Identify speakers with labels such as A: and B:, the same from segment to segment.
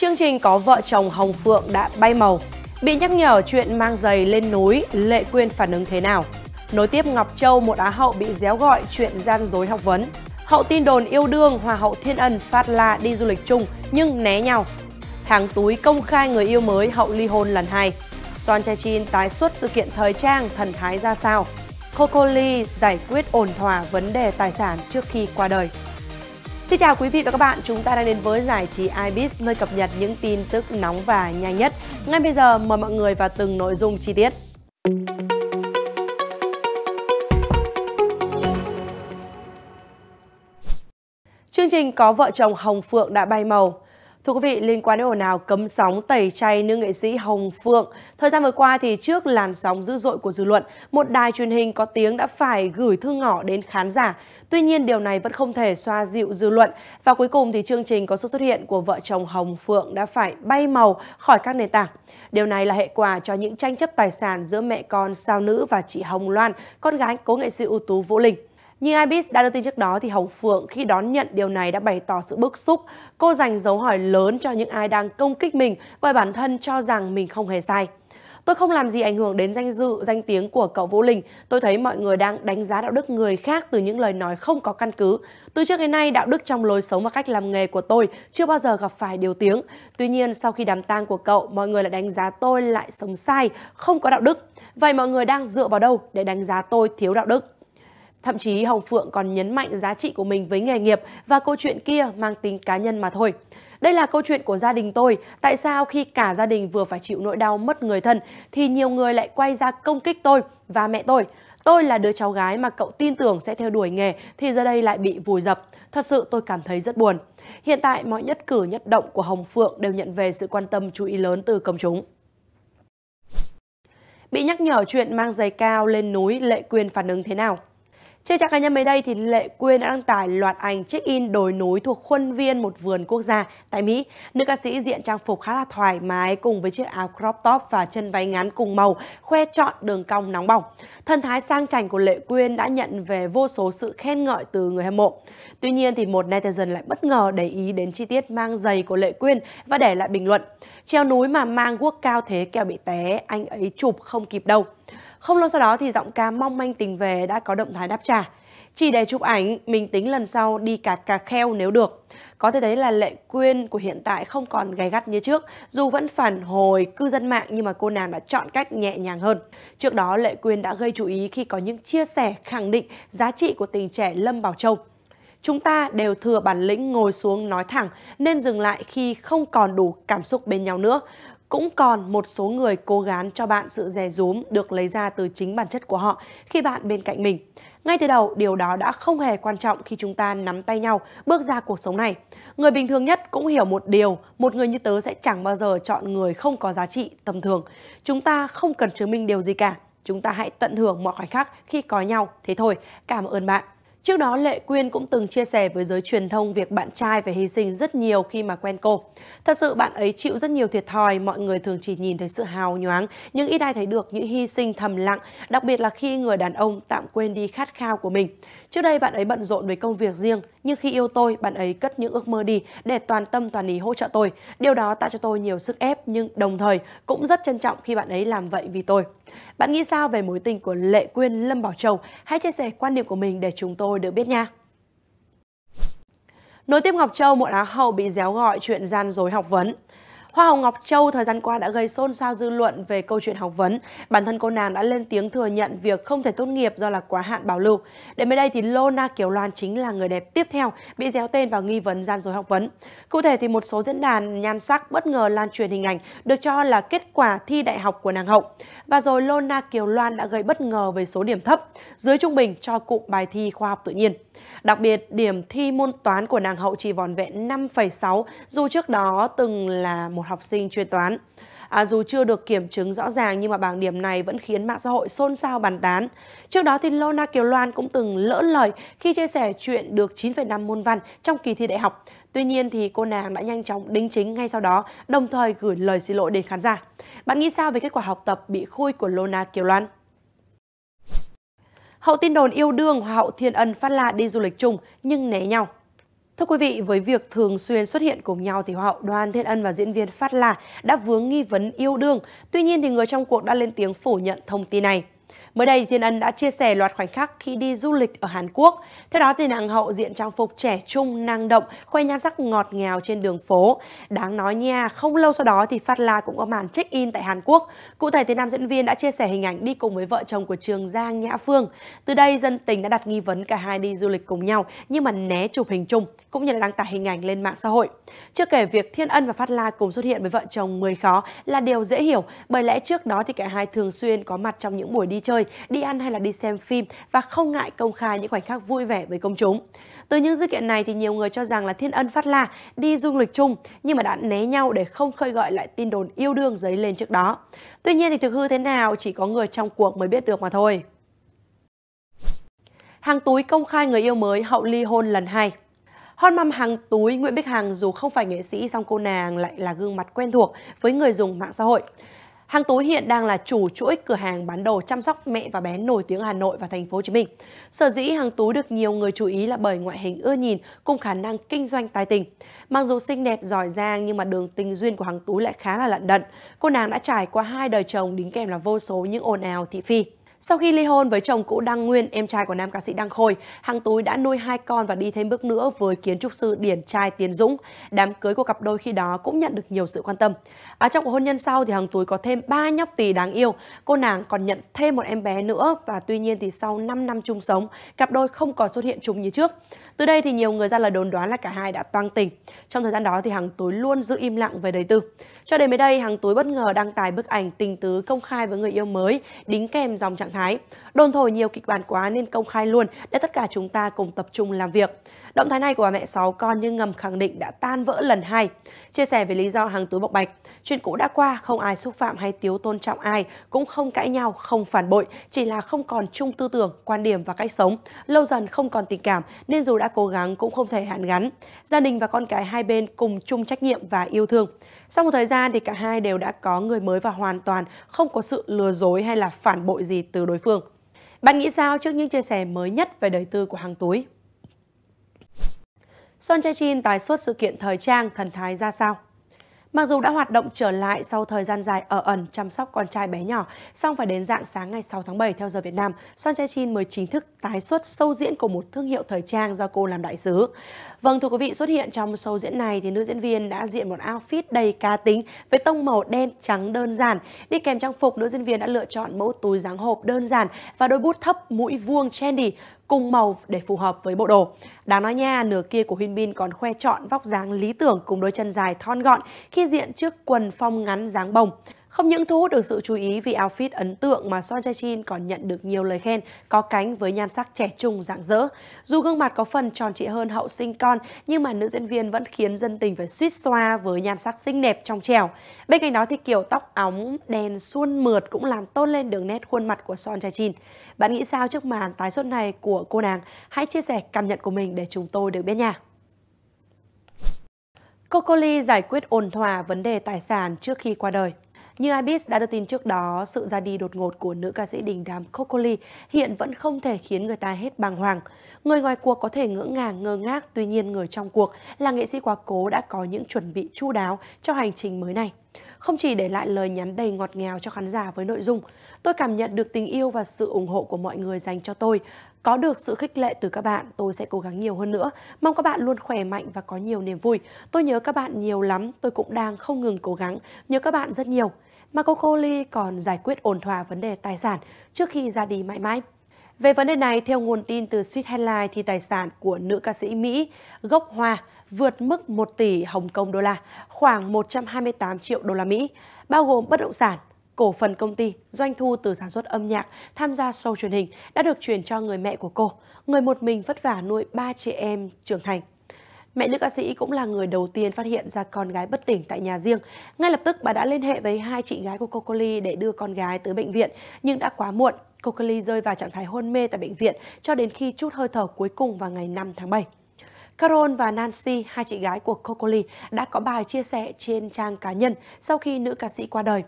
A: chương trình có vợ chồng Hồng Phượng đã bay màu. Bị nhắc nhở chuyện mang giày lên núi, Lệ Quyên phản ứng thế nào? Nối tiếp Ngọc Châu, một Á hậu bị déo gọi chuyện gian dối học vấn. Hậu tin đồn yêu đương, hòa hậu Thiên Ân phát la đi du lịch chung nhưng né nhau. Tháng túi công khai người yêu mới hậu ly hôn lần hai Son Chae Chin tái xuất sự kiện thời trang thần thái ra sao? Coco Lee giải quyết ổn thỏa vấn đề tài sản trước khi qua đời. Xin chào quý vị và các bạn, chúng ta đang đến với giải trí IBIS nơi cập nhật những tin tức nóng và nhanh nhất. Ngay bây giờ mời mọi người vào từng nội dung chi tiết. Chương trình có vợ chồng Hồng Phượng đã bay màu. Thưa quý vị, liên quan đến ồn ào cấm sóng tẩy chay nữ nghệ sĩ Hồng Phượng, thời gian vừa qua thì trước làn sóng dữ dội của dư luận, một đài truyền hình có tiếng đã phải gửi thư ngỏ đến khán giả. Tuy nhiên điều này vẫn không thể xoa dịu dư luận và cuối cùng thì chương trình có sự xuất hiện của vợ chồng Hồng Phượng đã phải bay màu khỏi các nền tảng. Điều này là hệ quả cho những tranh chấp tài sản giữa mẹ con sao nữ và chị Hồng Loan, con gái cố nghệ sĩ ưu tú Vũ Linh. Như Ibis đã đưa tin trước đó thì Hồng Phượng khi đón nhận điều này đã bày tỏ sự bức xúc. Cô dành dấu hỏi lớn cho những ai đang công kích mình bởi bản thân cho rằng mình không hề sai. Tôi không làm gì ảnh hưởng đến danh dự, danh tiếng của cậu Vũ Linh. Tôi thấy mọi người đang đánh giá đạo đức người khác từ những lời nói không có căn cứ. Từ trước đến nay, đạo đức trong lối sống và cách làm nghề của tôi chưa bao giờ gặp phải điều tiếng. Tuy nhiên, sau khi đám tang của cậu, mọi người lại đánh giá tôi lại sống sai, không có đạo đức. Vậy mọi người đang dựa vào đâu để đánh giá tôi thiếu đạo đức? Thậm chí Hồng Phượng còn nhấn mạnh giá trị của mình với nghề nghiệp và câu chuyện kia mang tính cá nhân mà thôi. Đây là câu chuyện của gia đình tôi, tại sao khi cả gia đình vừa phải chịu nỗi đau mất người thân thì nhiều người lại quay ra công kích tôi và mẹ tôi. Tôi là đứa cháu gái mà cậu tin tưởng sẽ theo đuổi nghề thì giờ đây lại bị vùi dập. Thật sự tôi cảm thấy rất buồn. Hiện tại mọi nhất cử nhất động của Hồng Phượng đều nhận về sự quan tâm chú ý lớn từ công chúng. Bị nhắc nhở chuyện mang giày cao lên núi, Lệ Quyên phản ứng thế nào? Trên trang cá nhân mới đây thì Lệ Quyên đã đăng tải loạt ảnh check-in đồi núi thuộc khuôn viên một vườn quốc gia tại Mỹ. Nữ ca sĩ diện trang phục khá là thoải mái cùng với chiếc áo crop top và chân váy ngắn cùng màu, khoe trọn đường cong nóng bỏng. Thân thái sang chảnh của Lệ Quyên đã nhận về vô số sự khen ngợi từ người hâm mộ. Tuy nhiên thì một netizen lại bất ngờ để ý đến chi tiết mang giày của Lệ Quyên và để lại bình luận: "Treo núi mà mang guốc cao thế kẻo bị té, anh ấy chụp không kịp đâu." Không lâu sau đó thì giọng ca mong manh tình về đã có động thái đáp trả. Chỉ để chụp ảnh, mình tính lần sau đi cạt cà kheo nếu được. Có thể thấy là lệ quyên của hiện tại không còn gay gắt như trước, dù vẫn phản hồi cư dân mạng nhưng mà cô nàng đã chọn cách nhẹ nhàng hơn. Trước đó lệ quyên đã gây chú ý khi có những chia sẻ khẳng định giá trị của tình trẻ Lâm Bảo Châu. Chúng ta đều thừa bản lĩnh ngồi xuống nói thẳng nên dừng lại khi không còn đủ cảm xúc bên nhau nữa cũng còn một số người cố gắng cho bạn sự dè rúm được lấy ra từ chính bản chất của họ khi bạn bên cạnh mình. Ngay từ đầu, điều đó đã không hề quan trọng khi chúng ta nắm tay nhau bước ra cuộc sống này. Người bình thường nhất cũng hiểu một điều, một người như tớ sẽ chẳng bao giờ chọn người không có giá trị tầm thường. Chúng ta không cần chứng minh điều gì cả, chúng ta hãy tận hưởng mọi khoảnh khắc khi có nhau, thế thôi. Cảm ơn bạn. Trước đó, Lệ Quyên cũng từng chia sẻ với giới truyền thông việc bạn trai phải hy sinh rất nhiều khi mà quen cô. Thật sự bạn ấy chịu rất nhiều thiệt thòi, mọi người thường chỉ nhìn thấy sự hào nhoáng, nhưng ít ai thấy được những hy sinh thầm lặng, đặc biệt là khi người đàn ông tạm quên đi khát khao của mình. Trước đây bạn ấy bận rộn với công việc riêng, nhưng khi yêu tôi, bạn ấy cất những ước mơ đi để toàn tâm toàn ý hỗ trợ tôi. Điều đó tạo cho tôi nhiều sức ép nhưng đồng thời cũng rất trân trọng khi bạn ấy làm vậy vì tôi. Bạn nghĩ sao về mối tình của Lệ Quyên Lâm Bảo châu Hãy chia sẻ quan điểm của mình để chúng tôi được biết nha. Nối tiếp Ngọc Châu, một á hậu bị déo gọi chuyện gian dối học vấn. Hoa Hồng Ngọc Châu thời gian qua đã gây xôn xao dư luận về câu chuyện học vấn. Bản thân cô nàng đã lên tiếng thừa nhận việc không thể tốt nghiệp do là quá hạn bảo lưu. để mới đây thì Lona Kiều Loan chính là người đẹp tiếp theo bị déo tên vào nghi vấn gian dối học vấn. Cụ thể thì một số diễn đàn nhan sắc bất ngờ lan truyền hình ảnh được cho là kết quả thi đại học của nàng hậu. Và rồi Lona Kiều Loan đã gây bất ngờ về số điểm thấp, dưới trung bình cho cụm bài thi khoa học tự nhiên. Đặc biệt, điểm thi môn toán của nàng hậu chỉ vòn vẹn 5,6 dù trước đó từng là một học sinh chuyên toán. À, dù chưa được kiểm chứng rõ ràng nhưng mà bảng điểm này vẫn khiến mạng xã hội xôn xao bàn tán. Trước đó thì Lona Kiều Loan cũng từng lỡ lời khi chia sẻ chuyện được 9,5 môn văn trong kỳ thi đại học. Tuy nhiên thì cô nàng đã nhanh chóng đính chính ngay sau đó, đồng thời gửi lời xin lỗi đến khán giả. Bạn nghĩ sao về kết quả học tập bị khui của Lona Kiều Loan? Hậu tin đồn yêu đương Hoa hậu Thiên Ân Phát La đi du lịch chung nhưng né nhau. Thưa quý vị, với việc thường xuyên xuất hiện cùng nhau thì Hoa hậu Đoan Thiên Ân và diễn viên Phát La đã vướng nghi vấn yêu đương. Tuy nhiên thì người trong cuộc đã lên tiếng phủ nhận thông tin này. Mới đây, Thiên Ân đã chia sẻ loạt khoảnh khắc khi đi du lịch ở Hàn Quốc. Theo đó, thì nàng hậu diện trang phục trẻ trung, năng động, khoe nhan sắc ngọt ngào trên đường phố. Đáng nói nha, không lâu sau đó thì Phát La cũng có màn check-in tại Hàn Quốc. Cụ thể thì nam diễn viên đã chia sẻ hình ảnh đi cùng với vợ chồng của Trường Giang Nhã Phương. Từ đây, dân tình đã đặt nghi vấn cả hai đi du lịch cùng nhau nhưng mà né chụp hình chung cũng như là đăng tải hình ảnh lên mạng xã hội. Chưa kể việc Thiên Ân và Phát La cùng xuất hiện với vợ chồng người khó là điều dễ hiểu bởi lẽ trước đó thì cả hai thường xuyên có mặt trong những buổi đi chơi chơi, đi ăn hay là đi xem phim và không ngại công khai những khoảnh khắc vui vẻ với công chúng. Từ những sự kiện này thì nhiều người cho rằng là Thiên Ân Phát La đi du lịch chung nhưng mà đã né nhau để không khơi gợi lại tin đồn yêu đương dấy lên trước đó. Tuy nhiên thì thực hư thế nào chỉ có người trong cuộc mới biết được mà thôi. Hàng túi công khai người yêu mới hậu ly hôn lần 2 Hot mom hàng túi Nguyễn Bích Hằng dù không phải nghệ sĩ song cô nàng lại là gương mặt quen thuộc với người dùng mạng xã hội. Hàng Tú hiện đang là chủ chuỗi cửa hàng bán đồ chăm sóc mẹ và bé nổi tiếng Hà Nội và thành phố Hồ Chí Minh. Sở dĩ Hàng Tú được nhiều người chú ý là bởi ngoại hình ưa nhìn cùng khả năng kinh doanh tài tình. Mặc dù xinh đẹp giỏi giang nhưng mà đường tình duyên của Hàng Tú lại khá là lận đận. Cô nàng đã trải qua hai đời chồng đính kèm là vô số những ồn ào thị phi. Sau khi ly hôn với chồng cũ Đăng Nguyên, em trai của nam ca sĩ Đăng Khôi, Hằng Túi đã nuôi hai con và đi thêm bước nữa với kiến trúc sư Điển Trai Tiến Dũng. Đám cưới của cặp đôi khi đó cũng nhận được nhiều sự quan tâm. À, trong cuộc hôn nhân sau thì Hằng Túi có thêm ba nhóc tỳ đáng yêu. Cô nàng còn nhận thêm một em bé nữa và tuy nhiên thì sau 5 năm chung sống, cặp đôi không còn xuất hiện chung như trước. Từ đây thì nhiều người ra lời đồn đoán là cả hai đã toang tình. Trong thời gian đó thì Hằng Túi luôn giữ im lặng về đời tư. Cho đến mới đây, Hằng Túi bất ngờ đăng tải bức ảnh tình tứ công khai với người yêu mới, đính kèm dòng trạng trạng thái. Đồn thổi nhiều kịch bản quá nên công khai luôn để tất cả chúng ta cùng tập trung làm việc. Động thái này của bà mẹ 6 con nhưng ngầm khẳng định đã tan vỡ lần hai. Chia sẻ về lý do hàng túi bộc bạch, chuyện cũ đã qua, không ai xúc phạm hay thiếu tôn trọng ai, cũng không cãi nhau, không phản bội, chỉ là không còn chung tư tưởng, quan điểm và cách sống. Lâu dần không còn tình cảm nên dù đã cố gắng cũng không thể hạn gắn. Gia đình và con cái hai bên cùng chung trách nhiệm và yêu thương. Sau một thời gian thì cả hai đều đã có người mới và hoàn toàn không có sự lừa dối hay là phản bội gì từ đối phương. Bạn nghĩ sao trước những chia sẻ mới nhất về đời tư của hàng túi? Son Chae Jin tái xuất sự kiện thời trang thần thái ra sao? Mặc dù đã hoạt động trở lại sau thời gian dài ở ẩn chăm sóc con trai bé nhỏ, song phải đến dạng sáng ngày 6 tháng 7 theo giờ Việt Nam, Son Chae Jin mới chính thức tái xuất sâu diễn của một thương hiệu thời trang do cô làm đại sứ. Vâng thưa quý vị, xuất hiện trong show diễn này thì nữ diễn viên đã diện một outfit đầy cá tính với tông màu đen trắng đơn giản. Đi kèm trang phục, nữ diễn viên đã lựa chọn mẫu túi dáng hộp đơn giản và đôi bút thấp mũi vuông trendy cùng màu để phù hợp với bộ đồ. Đáng nói nha, nửa kia của Huyên Bin còn khoe chọn vóc dáng lý tưởng cùng đôi chân dài thon gọn khi diện trước quần phong ngắn dáng bồng. Không những thu hút được sự chú ý vì outfit ấn tượng mà Son jae Jin còn nhận được nhiều lời khen có cánh với nhan sắc trẻ trung rạng rỡ. Dù gương mặt có phần tròn trịa hơn hậu sinh con nhưng mà nữ diễn viên vẫn khiến dân tình phải suýt xoa với nhan sắc xinh đẹp trong trẻo Bên cạnh đó thì kiểu tóc óng đen suôn mượt cũng làm tôn lên đường nét khuôn mặt của Son jae Jin Bạn nghĩ sao trước màn tái xuất này của cô nàng? Hãy chia sẻ cảm nhận của mình để chúng tôi được biết nha. Cocoli giải quyết ổn thỏa vấn đề tài sản trước khi qua đời. Như Ibis đã đưa tin trước đó, sự ra đi đột ngột của nữ ca sĩ đình đám Coccoli hiện vẫn không thể khiến người ta hết bàng hoàng. Người ngoài cuộc có thể ngỡ ngàng, ngơ ngác, tuy nhiên người trong cuộc là nghệ sĩ quá cố đã có những chuẩn bị chu đáo cho hành trình mới này. Không chỉ để lại lời nhắn đầy ngọt ngào cho khán giả với nội dung Tôi cảm nhận được tình yêu và sự ủng hộ của mọi người dành cho tôi. Có được sự khích lệ từ các bạn, tôi sẽ cố gắng nhiều hơn nữa. Mong các bạn luôn khỏe mạnh và có nhiều niềm vui. Tôi nhớ các bạn nhiều lắm, tôi cũng đang không ngừng cố gắng. Nhớ các bạn rất nhiều. Marco Colli còn giải quyết ổn thỏa vấn đề tài sản trước khi ra đi mãi mãi. Về vấn đề này, theo nguồn tin từ Sweet Headline thì tài sản của nữ ca sĩ Mỹ gốc Hoa vượt mức 1 tỷ Hồng Kông đô la, khoảng 128 triệu đô la Mỹ, bao gồm bất động sản, cổ phần công ty, doanh thu từ sản xuất âm nhạc, tham gia show truyền hình đã được chuyển cho người mẹ của cô, người một mình vất vả nuôi ba chị em trưởng thành mẹ nữ ca sĩ cũng là người đầu tiên phát hiện ra con gái bất tỉnh tại nhà riêng. Ngay lập tức bà đã liên hệ với hai chị gái của Cocoli để đưa con gái tới bệnh viện, nhưng đã quá muộn. Cocoli rơi vào trạng thái hôn mê tại bệnh viện cho đến khi chút hơi thở cuối cùng vào ngày 5 tháng 7. Carol và Nancy, hai chị gái của Cocoli, đã có bài chia sẻ trên trang cá nhân sau khi nữ ca sĩ qua đời.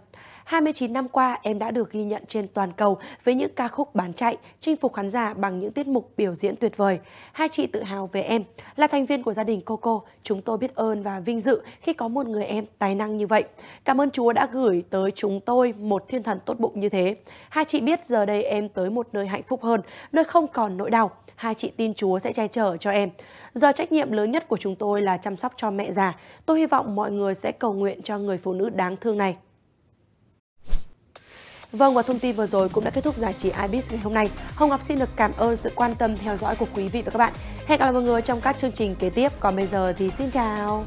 A: 29 năm qua, em đã được ghi nhận trên toàn cầu với những ca khúc bán chạy, chinh phục khán giả bằng những tiết mục biểu diễn tuyệt vời. Hai chị tự hào về em. Là thành viên của gia đình Coco, chúng tôi biết ơn và vinh dự khi có một người em tài năng như vậy. Cảm ơn Chúa đã gửi tới chúng tôi một thiên thần tốt bụng như thế. Hai chị biết giờ đây em tới một nơi hạnh phúc hơn, nơi không còn nỗi đau. Hai chị tin Chúa sẽ che chở cho em. Giờ trách nhiệm lớn nhất của chúng tôi là chăm sóc cho mẹ già. Tôi hy vọng mọi người sẽ cầu nguyện cho người phụ nữ đáng thương này. Vâng và thông tin vừa rồi cũng đã kết thúc giải trí IBIS ngày hôm nay. Hồng Ngọc xin được cảm ơn sự quan tâm theo dõi của quý vị và các bạn. Hẹn gặp lại mọi người trong các chương trình kế tiếp. Còn bây giờ thì xin chào.